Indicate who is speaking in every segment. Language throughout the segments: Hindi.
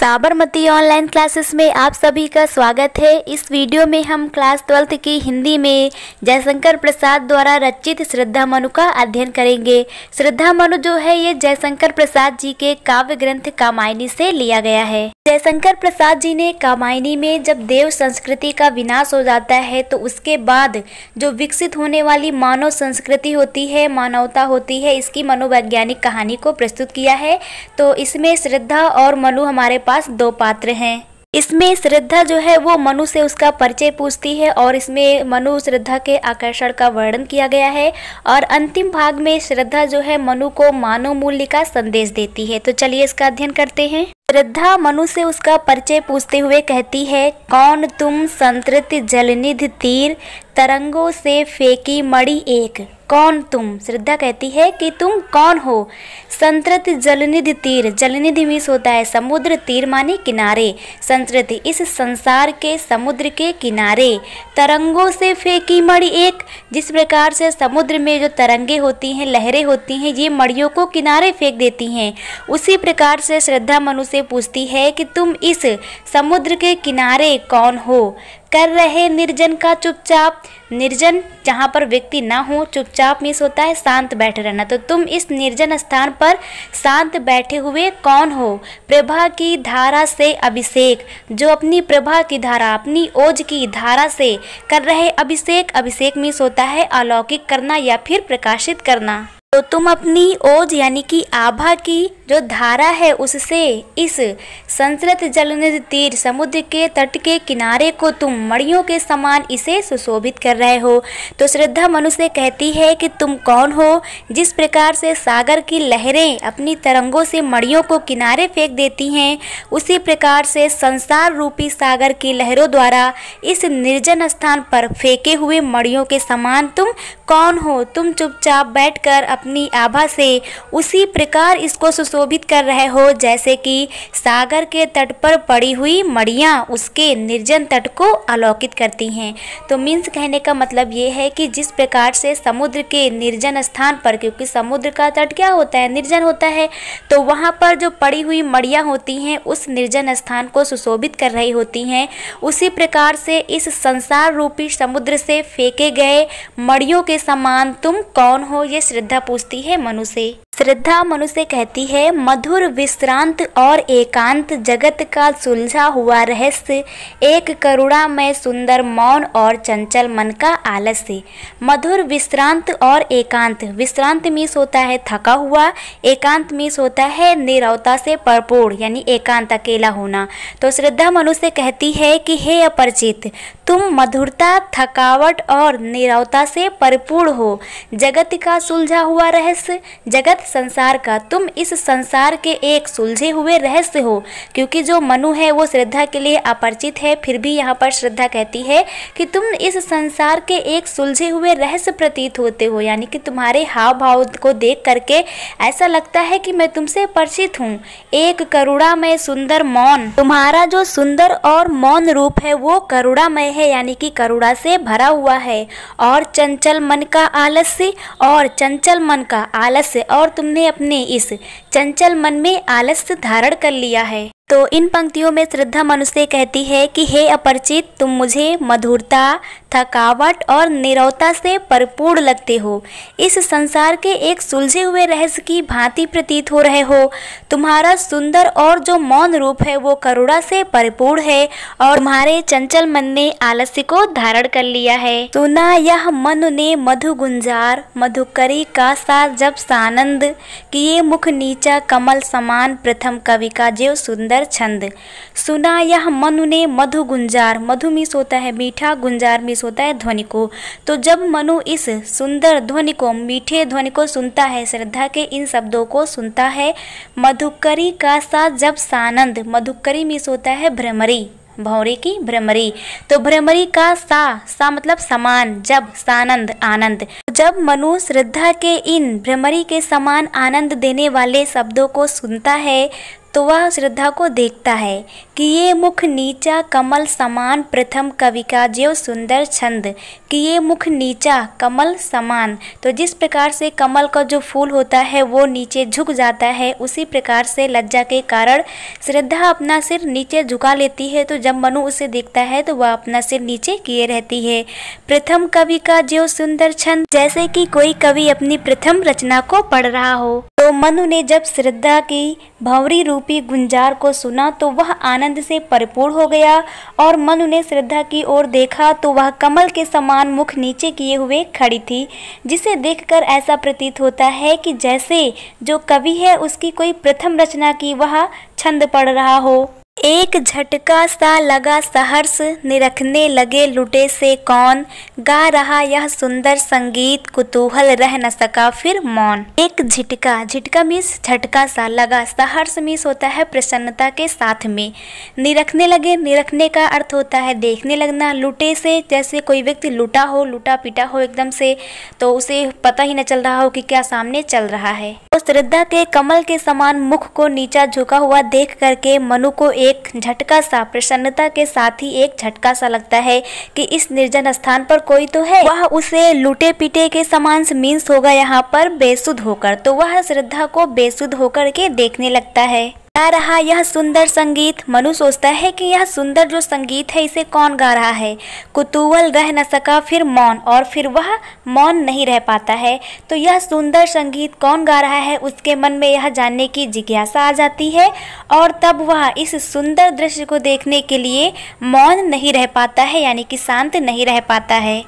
Speaker 1: साबरमती ऑनलाइन क्लासेस में आप सभी का स्वागत है इस वीडियो में हम क्लास ट्वेल्थ की हिंदी में जयशंकर प्रसाद द्वारा रचित श्रद्धा मनु का अध्ययन करेंगे श्रद्धा मनु जो है ये जयशंकर प्रसाद जी के काव्य ग्रंथ कामायनी से लिया गया है जयशंकर प्रसाद जी ने कामायनी में जब देव संस्कृति का विनाश हो जाता है तो उसके बाद जो विकसित होने वाली मानव संस्कृति होती है मानवता होती है इसकी मनोवैज्ञानिक कहानी को प्रस्तुत किया है तो इसमें श्रद्धा और मनु हमारे पास दो पात्र हैं इसमें श्रद्धा जो है वो मनु से उसका परिचय पूछती है और इसमें मनु श्रद्धा के आकर्षण का वर्णन किया गया है और अंतिम भाग में श्रद्धा जो है मनु को मानव मूल्य का संदेश देती है तो चलिए इसका अध्ययन करते हैं श्रद्धा मनु से उसका परिचय पूछते हुए कहती है कौन तुम संतृत जलनिधि तीर तरंगों से फेंकी मड़ी एक कौन तुम श्रद्धा कहती है कि तुम कौन हो संतृत जलनिधि तीर जलनिधि मिस होता है समुद्र तीर माने किनारे संतृत इस संसार के समुद्र के किनारे तरंगों से फेंकी मड़ी एक जिस प्रकार से समुद्र में जो तरंगे होती हैं लहरें होती हैं ये मड़ियों को किनारे फेंक देती हैं उसी प्रकार से श्रद्धा मनु से पूछती है कि तुम इस समुद्र के किनारे कौन हो कर रहे निर्जन का चुपचाप निर्जन जहाँ पर व्यक्ति ना हो चुपचाप मिस होता है शांत बैठे रहना तो तुम इस निर्जन स्थान पर शांत बैठे हुए कौन हो प्रभा की धारा से अभिषेक जो अपनी प्रभा की धारा अपनी ओज की धारा से कर रहे अभिषेक अभिषेक मिस होता है अलौकिक करना या फिर प्रकाशित करना तो तुम अपनी ओज यानी कि आभा की जो धारा है उससे इस संस्कृत जलनिध तीर समुद्र के तट के किनारे को तुम मणियों के समान इसे सुशोभित कर रहे हो तो श्रद्धा मनुष्य कहती है कि तुम कौन हो जिस प्रकार से सागर की लहरें अपनी तरंगों से मणियों को किनारे फेंक देती हैं उसी प्रकार से संसार रूपी सागर की लहरों द्वारा इस निर्जन स्थान पर फेंके हुए मणियों के समान तुम कौन हो तुम चुपचाप बैठ अपनी आभा से उसी प्रकार इसको सुशोभित कर रहे हो जैसे कि सागर के तट पर पड़ी हुई मड़ियाँ उसके निर्जन तट को अलौकित करती हैं तो मीन्स कहने का मतलब ये है कि जिस प्रकार से समुद्र के निर्जन स्थान पर क्योंकि समुद्र का तट क्या होता है निर्जन होता है तो वहाँ पर जो पड़ी हुई मड़ियाँ होती हैं उस निर्जन स्थान को सुशोभित कर रही होती हैं उसी प्रकार से इस संसार रूपी समुद्र से फेंके गए मड़ियों के समान तुम कौन हो ये श्रद्धा पूछती है मनु से श्रद्धा मनुष्य कहती है मधुर विश्रांत और एकांत जगत का सुलझा हुआ रहस्य एक करुणा में सुंदर मौन और चंचल मन का आलस्य मधुर विश्रांत और एकांत विश्रांत मीस होता है थका हुआ एकांत मीस होता है निरवता से परपूर्ण यानी एकांत अकेला होना तो श्रद्धा मनुष्य कहती है कि हे अपरिचित तुम मधुरता थकावट और निरवता से परिपूर्ण हो जगत का सुलझा हुआ रहस्य जगत संसार का तुम इस संसार के एक सुलझे हुए रहस्य हो क्योंकि जो मनु है वो श्रद्धा के लिए अपरिचित है फिर भी यहाँ पर श्रद्धा कहती है कि तुम इस संसार के एक सुलझे हुए रहस्य प्रतीत होते हो यानी कि तुम्हारे हाव भाव को देख करके ऐसा लगता है कि मैं तुमसे परिचित हूँ एक करुणामय सुंदर मौन तुम्हारा जो सुंदर और मौन रूप है वो करुणामय है यानी कि करुणा से भरा हुआ है और चंचल मन का आलस्य और चंचल मन का आलस्य और तुमने अपने इस चंचल मन में आलस्य धारण कर लिया है तो इन पंक्तियों में श्रद्धा मनुष्य कहती है कि हे अपरिचित तुम मुझे मधुरता थकावट और निरवता से परिपूर्ण लगते हो इस संसार के एक सुलझे हुए रहस्य की भांति प्रतीत हो रहे हो तुम्हारा सुंदर और जो मौन रूप है वो करुणा से परिपूर्ण है और तुम्हारे चंचल मन ने आलस्य को धारण कर लिया है सुना यह मन ने मधु गुंजार मधुकरी का सा जब सानंद किए मुख नीचा कमल समान प्रथम कवि का जो सुंदर सुंदर छंद सुना यह मनु ने मधु गुंजार मधु मिस होता है मीठा गुंजार मिस होता है ध्वनि को तो जब मनु इस सुंदर ध्वनि को मीठे ध्वनि को सुनता है श्रद्धा के इन शब्दों को सुनता है मधुकरी का सा जब सानंद मधुकरी मिस होता है भ्रमरी भौरे की भ्रमरी तो भ्रमरी का सा सा मतलब समान जब सानंद आनंद जब मनु श्रद्धा के इन भ्रमरी के समान आनंद देने वाले शब्दों को सुनता है तो वह श्रद्धा को देखता है कि ये मुख नीचा कमल समान प्रथम कवि का जो सुंदर छंद कि ये मुख नीचा कमल समान तो जिस प्रकार से कमल का जो फूल होता है वो नीचे झुक जाता है उसी प्रकार से लज्जा के कारण श्रद्धा अपना सिर नीचे झुका लेती है तो जब मनु उसे देखता है तो वह अपना सिर नीचे किए रहती है प्रथम कवि का जो सुंदर छंद जैसे कि कोई कवि अपनी प्रथम रचना को पढ़ रहा हो तो मनु ने जब श्रद्धा की भंवरी रूपी गुंजार को सुना तो वह आनंद से परिपूर्ण हो गया और मनु ने श्रद्धा की ओर देखा तो वह कमल के समान मुख नीचे किए हुए खड़ी थी जिसे देखकर ऐसा प्रतीत होता है कि जैसे जो कवि है उसकी कोई प्रथम रचना की वह छंद पढ़ रहा हो एक झटका सा लगा सहर्ष निरखने लगे लुटे से कौन गा रहा यह सुंदर संगीत कुतूहल रह न सका फिर मौन एक झटका झटका मीस झटका सा लगा सहर्ष मीस होता है प्रसन्नता के साथ में निरखने लगे निरखने का अर्थ होता है देखने लगना लुटे से जैसे कोई व्यक्ति लुटा हो लुटा पिटा हो एकदम से तो उसे पता ही न चल रहा हो कि क्या सामने चल रहा है उस तो श्रद्धा के कमल के समान मुख को नीचा झुका हुआ देख करके मनु को एक एक झटका सा प्रसन्नता के साथ ही एक झटका सा लगता है कि इस निर्जन स्थान पर कोई तो है वह उसे लुटे पिटे के समान मीन्स होगा यहाँ पर बेसुध होकर तो वह श्रद्धा को बेसुध होकर के देखने लगता है गा रहा यह सुंदर संगीत मनु सोचता है कि यह सुंदर जो संगीत है इसे कौन गा रहा है कुतूहल रह न सका फिर मौन और फिर वह मौन नहीं रह पाता है तो यह सुंदर संगीत कौन गा रहा है उसके मन में यह जानने की जिज्ञासा आ जाती है और तब वह इस सुंदर दृश्य को देखने के लिए मौन नहीं रह पाता है यानी कि शांत नहीं रह पाता है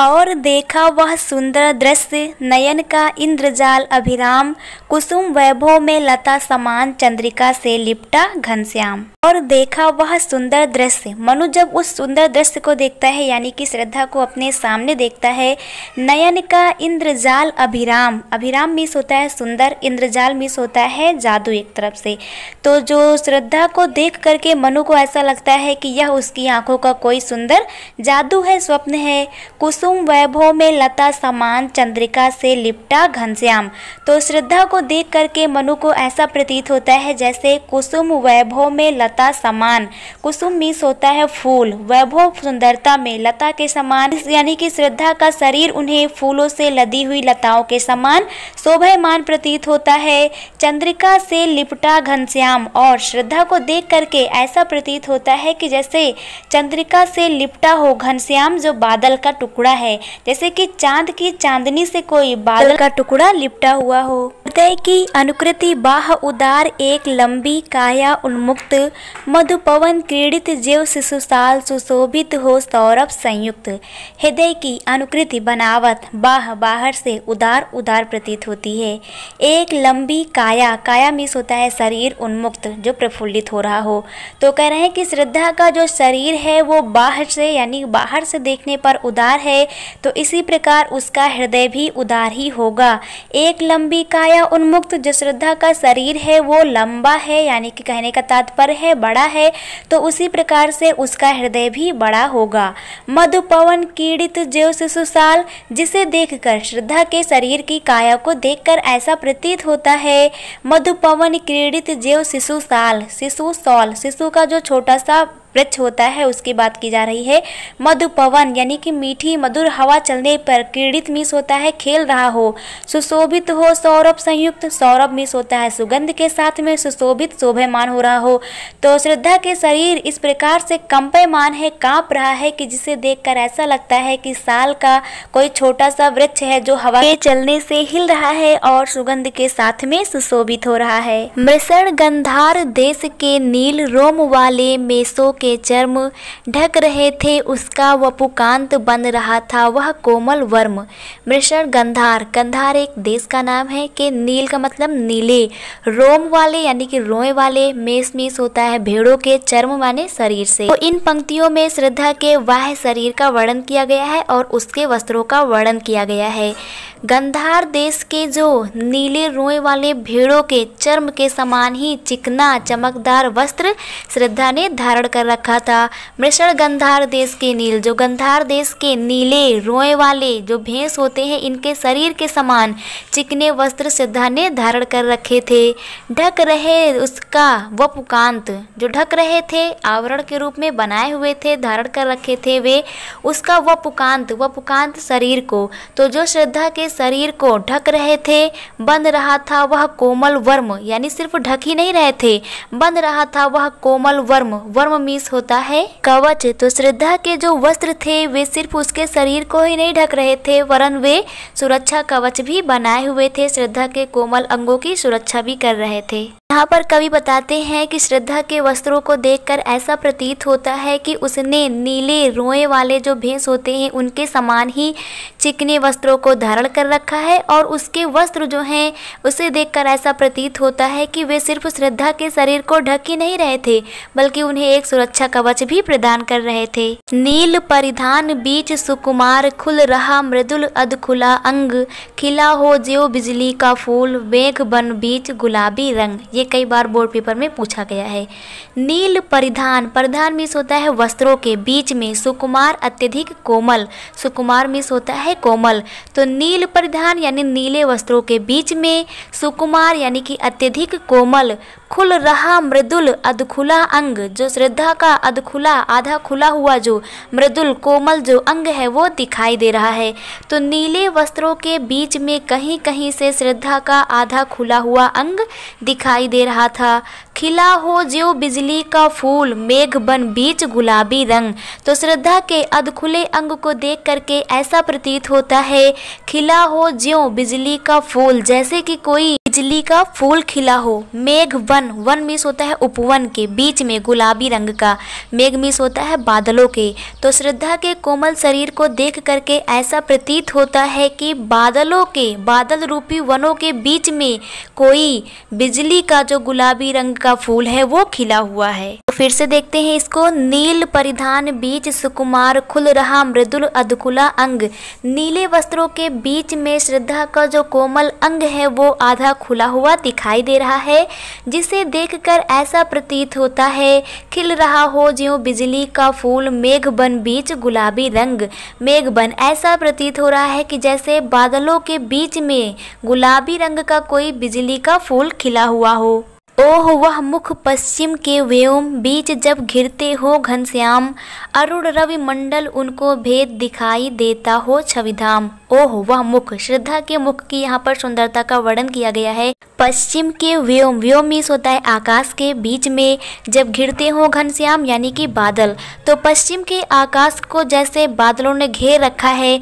Speaker 1: और देखा वह सुंदर दृश्य नयन का इंद्रजाल अभिराम कुसुम वैभव में लता समान चंद्रिका से लिपटा घनश्याम और देखा वह सुंदर दृश्य मनु जब उस सुंदर दृश्य को देखता है यानी कि श्रद्धा को अपने सामने देखता है नयन का इंद्रजाल अभिराम अभिराम मिस होता है सुंदर इंद्रजाल मिस होता है जादू एक तरफ से तो जो श्रद्धा को देख करके मनु को ऐसा लगता है कि यह उसकी आंखों का कोई सुंदर जादू है स्वप्न है कुसुम मासूम वैभव में लता समान चंद्रिका से लिपटा घनश्याम तो श्रद्धा को देख करके मनु को ऐसा प्रतीत होता है जैसे कुसुम वैभव में लता समान कुसुम मीस होता है फूल वैभव सुंदरता में लता के समान यानी कि श्रद्धा का शरीर उन्हें फूलों से लदी हुई लताओं के समान शोभयमान प्रतीत होता है चंद्रिका से लिपटा घनश्याम और श्रद्धा को देख करके ऐसा प्रतीत होता है कि जैसे चंद्रिका से लिपटा हो घनश्याम जो बादल का टुकड़ा है जैसे कि चांद की चांदनी से कोई बादल का टुकड़ा लिपटा हुआ हो हृदय की अनुकृति बाह उदार एक लंबी काया उन्मुक्त मधुपवन क्रीड़ित जीव शिशुसाल सुशोभित हो सौरभ संयुक्त हृदय की अनुकृति बनावत बाह बाहर से उदार उदार प्रतीत होती है एक लंबी काया काया मिस होता है शरीर उन्मुक्त जो प्रफुल्लित हो रहा हो तो कह रहे हैं कि श्रद्धा का जो शरीर है वो बाहर से यानी बाहर से देखने पर उदार है तो इसी प्रकार उसका हृदय भी उदार ही होगा एक लंबी काया उन्मुक्त जो श्रद्धा का शरीर है वो लंबा है यानी कि कहने का तात्पर्य है बड़ा है तो उसी प्रकार से उसका हृदय भी बड़ा होगा मधुपवन कीड़ित जो सुसाल जिसे देखकर श्रद्धा के शरीर की काया को देखकर ऐसा प्रतीत होता है मधुपवन क्रीड़ित जेव शिशु साल शिशु सॉल शिशु का जो छोटा सा वृक्ष होता है उसकी बात की जा रही है मधुपवन यानी कि मीठी मधुर हवा चलने पर क्रीड़ित मिस होता है खेल रहा हो सुशोभित हो सौरभ संयुक्त सौरभ मिस होता है सुगंध के साथ में सुशोभित शोभमान हो रहा हो तो श्रद्धा के शरीर इस प्रकार से कंपयमान है कांप रहा है कि जिसे देखकर ऐसा लगता है कि साल का कोई छोटा सा वृक्ष है जो हवा के चलने से हिल रहा है और सुगंध के साथ में सुशोभित हो रहा है मृषण गंधार देश के नील रोम वाले मेसों के के चर्म ढक रहे थे उसका वपुकांत बन रहा था वह कोमल वर्म मृषण गंधार गंधार एक देश का नाम है कि नील का मतलब नीले रोम वाले यानी कि रोए वाले मेस मेस होता है भेड़ों के चर्म माने शरीर से तो इन पंक्तियों में श्रद्धा के वाह शरीर का वर्णन किया गया है और उसके वस्त्रों का वर्णन किया गया है गंधार देश के जो नीले रोए वाले भेड़ों के चर्म के समान ही चिकना चमकदार वस्त्र श्रद्धा ने धारण कर रखा था मृषण गंधार देश के नील जो गंधार देश के नीले रोए वाले जो भैंस होते हैं इनके शरीर के समान चिकने वस्त्र सिद्धा ने धारण कर रखे थे ढक रहे उसका वपुकांत जो ढक रहे थे आवरण के रूप में बनाए हुए थे धारण कर रखे थे वे उसका वपुकांत वपुकांत शरीर को तो जो श्रद्धा के शरीर को ढक रहे थे बंद रहा था वह कोमल वर्म यानी सिर्फ ढक ही नहीं रहे थे बंद रहा था वह कोमल वर्म वर्म आशीष होता है कवच तो श्रद्धा के जो वस्त्र थे वे सिर्फ उसके शरीर को ही नहीं ढक रहे थे वरन वे सुरक्षा कवच भी बनाए हुए थे श्रद्धा के कोमल अंगों की सुरक्षा भी कर रहे थे यहाँ पर कवि बताते हैं कि श्रद्धा के वस्त्रों को देखकर ऐसा प्रतीत होता है कि उसने नीले रोए वाले जो भेस होते हैं उनके समान ही चिकने वस्त्रों को धारण कर रखा है और उसके वस्त्र जो हैं उसे देखकर ऐसा प्रतीत होता है कि वे सिर्फ श्रद्धा के शरीर को ढक ही नहीं रहे थे बल्कि उन्हें एक सुरक्षा सुरक्षा कवच भी प्रदान कर रहे थे नील परिधान बीच सुकुमार खुल रहा मृदुल अद खुला अंग खिला हो जो बिजली का फूल वेघ बन बीच गुलाबी रंग ये कई बार बोर्ड पेपर में पूछा गया है नील परिधान परिधान मिस होता है वस्त्रों के बीच में सुकुमार अत्यधिक कोमल सुकुमार मिस होता है कोमल तो नील परिधान यानी नीले वस्त्रों के बीच में सुकुमार यानी कि अत्यधिक कोमल खुल रहा मृदुल अधखुला अंग जो श्रद्धा का अधखुला आधा खुला हुआ जो मृदुल कोमल जो अंग है वो दिखाई दे रहा है तो नीले वस्त्रों के बीच में कहीं कहीं से श्रद्धा का आधा खुला हुआ अंग दिखाई दे रहा था खिला हो जो बिजली का फूल मेघ बन बीच गुलाबी रंग तो श्रद्धा के अधखुले अंग को देख करके ऐसा प्रतीत होता है खिला हो ज्यो बिजली का फूल जैसे कि कोई बिजली का फूल खिला हो मेघ वन वन मिस होता है उपवन के बीच में गुलाबी रंग का मेघ मिस होता है बादलों के तो श्रद्धा के कोमल शरीर को देख करके ऐसा प्रतीत होता है कि बादलों के बादल रूपी वनों के बीच में कोई बिजली का जो गुलाबी रंग का फूल है वो खिला हुआ है फिर से देखते हैं इसको नील परिधान बीच सुकुमार खुल रहा मृदुल अधकुला अंग नीले वस्त्रों के बीच में श्रद्धा का जो कोमल अंग है वो आधा खुला हुआ दिखाई दे रहा है जिसे देखकर ऐसा प्रतीत होता है खिल रहा हो जो बिजली का फूल मेघ बन बीच गुलाबी रंग मेघ बन ऐसा प्रतीत हो रहा है कि जैसे बादलों के बीच में गुलाबी रंग का कोई बिजली का फूल खिला हुआ हो ओह वह मुख पश्चिम के व्योम बीच जब घिरते हो घनश्याम अरुण रवि मंडल उनको भेद दिखाई देता हो छविधाम ओह वह मुख श्रद्धा के मुख की यहाँ पर सुंदरता का वर्णन किया गया है पश्चिम के व्योम व्योम मीस होता है आकाश के बीच में जब घिरते हों घनश्याम यानी कि बादल तो पश्चिम के आकाश को जैसे बादलों ने घेर रखा है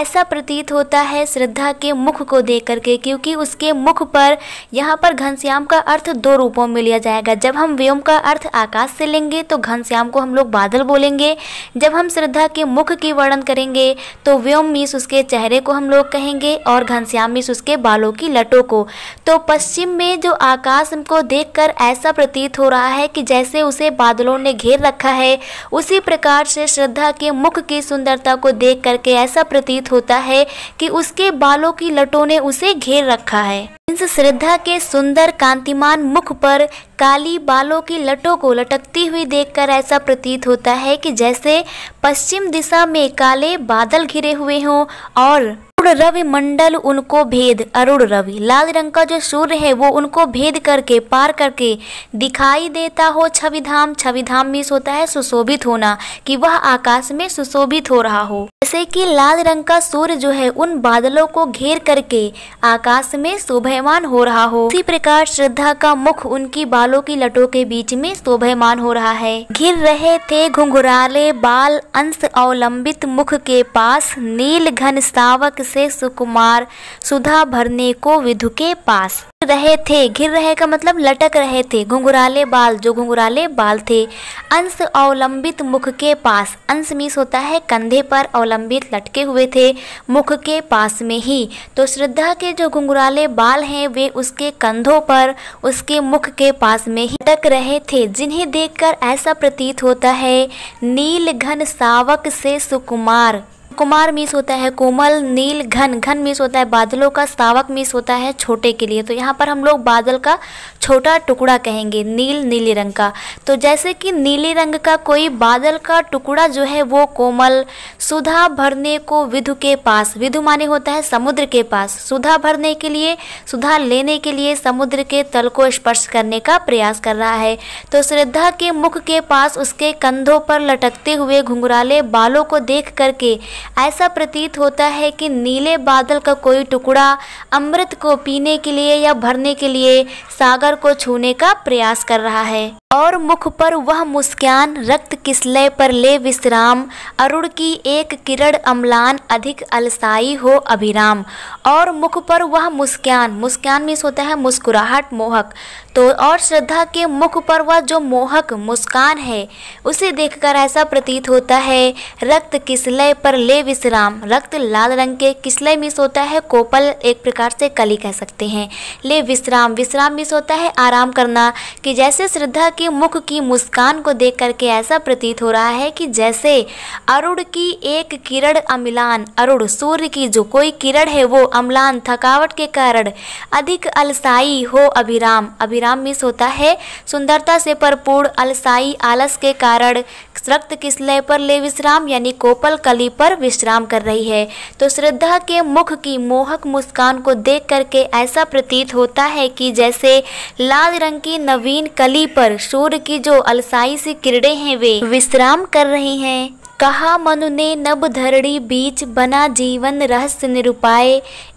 Speaker 1: ऐसा प्रतीत होता है श्रद्धा के मुख को देख करके क्योंकि उसके मुख पर यहाँ पर घनश्याम का अर्थ दो रूपों में लिया जाएगा जब हम व्योम का अर्थ आकाश से लेंगे तो घनश्याम को हम लोग बादल बोलेंगे जब हम श्रद्धा के मुख की वर्णन करेंगे तो व्योम मीस उसके चेहरे चेहरे को हम लोग कहेंगे और घनश्याम उसके बालों की लटों को तो पश्चिम में जो आकाश को देखकर ऐसा प्रतीत हो रहा है कि जैसे उसे बादलों ने घेर रखा है उसी प्रकार से श्रद्धा के मुख की सुंदरता को देख करके ऐसा प्रतीत होता है कि उसके बालों की लटों ने उसे घेर रखा है श्रद्धा के सुंदर कांतिमान मुख पर काली बालों की लटों को लटकती हुई देखकर ऐसा प्रतीत होता है कि जैसे पश्चिम दिशा में काले बादल घिरे हुए हों और अरुण रवि मंडल उनको भेद अरुण रवि लाल रंग का जो सूर्य है वो उनको भेद करके पार करके दिखाई देता हो छविधाम छविधाम मीस होता है सुशोभित होना कि वह आकाश में सुशोभित हो रहा हो जैसे कि लाल रंग का सूर्य जो है उन बादलों को घेर करके आकाश में शोभमान हो रहा हो इसी प्रकार श्रद्धा का मुख उनकी बालों की लटों के बीच में शोभमान हो रहा है घिर रहे थे घुंघराले बाल अंश अवलंबित मुख के पास नील घन सावक से सुकुमार सुधा भरने को विधु के पास रहे थे घिर रहे का मतलब लटक रहे थे घुंघराले बाल जो घुंघराले बाल थे अंश अवलंबित मुख के पास अंश मीस होता है कंधे पर अवलंबित लटके हुए थे मुख के पास में ही तो श्रद्धा के जो घुंघराले बाल हैं वे उसके कंधों पर उसके मुख के पास में ही लटक रहे थे जिन्हें देखकर ऐसा प्रतीत होता है नील घन सावक से सुकुमार कुमार मिस होता है कोमल नील घन घन मिस होता है बादलों का सावक मिस होता है छोटे के लिए तो यहाँ पर हम लोग बादल का छोटा टुकड़ा कहेंगे नील नीले रंग का तो जैसे कि नीले रंग का कोई बादल का टुकड़ा जो है वो कोमल सुधा भरने को विधु के पास विधु माने होता है समुद्र के पास सुधा भरने के लिए सुधा लेने के लिए समुद्र के तल को स्पर्श करने का प्रयास कर रहा है तो श्रद्धा के मुख के पास उसके कंधों पर लटकते हुए घुंघराले बालों को देख करके ऐसा प्रतीत होता है कि नीले बादल का कोई टुकड़ा अमृत को पीने के लिए या भरने के लिए सागर को छूने का प्रयास कर रहा है और मुख पर वह मुस्कान रक्त किसले पर ले विश्राम अरुण की एक किरण अम्लान अधिक अलसाई हो अभिराम और मुख पर वह मुस्कान मुस्कान मीस होता है मुस्कुराहट मोहक तो और श्रद्धा के मुख पर वह जो मोहक मुस्कान है उसे देखकर ऐसा प्रतीत होता है रक्त किसलय पर ले ले विश्राम रक्त लाल रंग के किसले मिस होता है कोपल एक प्रकार से कली कह सकते हैं ले विश्राम विश्राम मिस होता है आराम करना कि जैसे श्रद्धा के मुख की मुस्कान को देख करके ऐसा प्रतीत हो रहा है कि जैसे अरुण की एक किरण अम्लान अरुण सूर्य की जो कोई किरण है वो अम्लान थकावट के कारण अधिक अलसाई हो अभिराम अभिराम मिस होता है सुंदरता से भरपूर अलसाई आलस के कारण रक्त किसले पर ले विश्राम यानी कोपल कली पर विश्राम कर रही है तो श्रद्धा के मुख की मोहक मुस्कान को देख करके ऐसा प्रतीत होता है कि जैसे लाल रंग की नवीन कली पर सूर्य की जो अलसाई सी किरणें हैं वे विश्राम कर रही हैं कहा मनु ने नब धरड़ी बीच बना जीवन रहस्य निरुपाय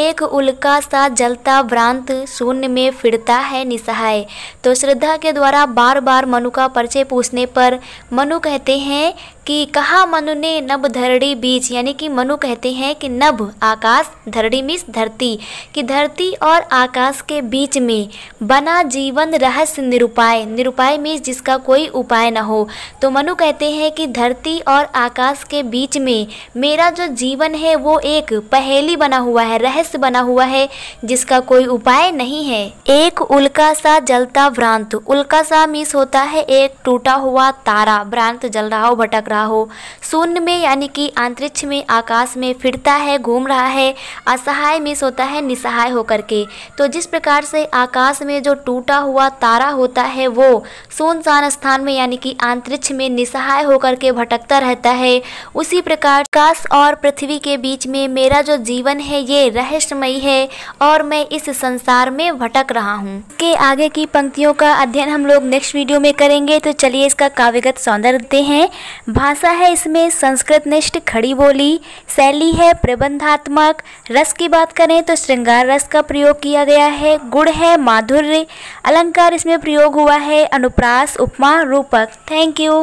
Speaker 1: एक उल्का सा जलता भ्रांत शून्य में फिरता है निसहाय तो श्रद्धा के द्वारा बार बार मनु का परिचय पूछने पर मनु कहते हैं कि कहा मनु ने नभ धरड़ी बीच यानी कि मनु कहते हैं कि नभ आकाश धरड़ी मीस धरती कि धरती और आकाश के बीच में बना जीवन रहस्य निरुपाय निरुपाय मीस जिसका कोई उपाय ना हो तो मनु कहते हैं कि धरती और आकाश के बीच में मेरा जो जीवन है वो एक पहेली बना हुआ है रहस्य बना हुआ है जिसका कोई उपाय नहीं है एक उल्का सा जलता भ्रांत उल्का सा मीस होता है एक टूटा हुआ तारा भ्रांत जल रहा हो भटक रहा रहा हो शून्य में यानी कि अंतरिक्ष में आकाश में फिरता है घूम रहा है असहाय में सोता है निसहाय होकर के तो जिस प्रकार से आकाश में जो टूटा हुआ तारा होता है वो सुनसान स्थान में यानी कि अंतरिक्ष में निसहाय होकर के भटकता रहता है उसी प्रकार आकाश और पृथ्वी के बीच में मेरा जो जीवन है ये रहस्यमयी है और मैं इस संसार में भटक रहा हूँ के आगे की पंक्तियों का अध्ययन हम लोग नेक्स्ट वीडियो में करेंगे तो चलिए इसका काव्यगत सौंदर्य देते हैं भाषा है इसमें संस्कृत निष्ठ खड़ी बोली शैली है प्रबंधात्मक रस की बात करें तो श्रृंगार रस का प्रयोग किया गया है गुड़ है माधुर्य अलंकार इसमें प्रयोग हुआ है अनुप्रास उपमा रूपक थैंक यू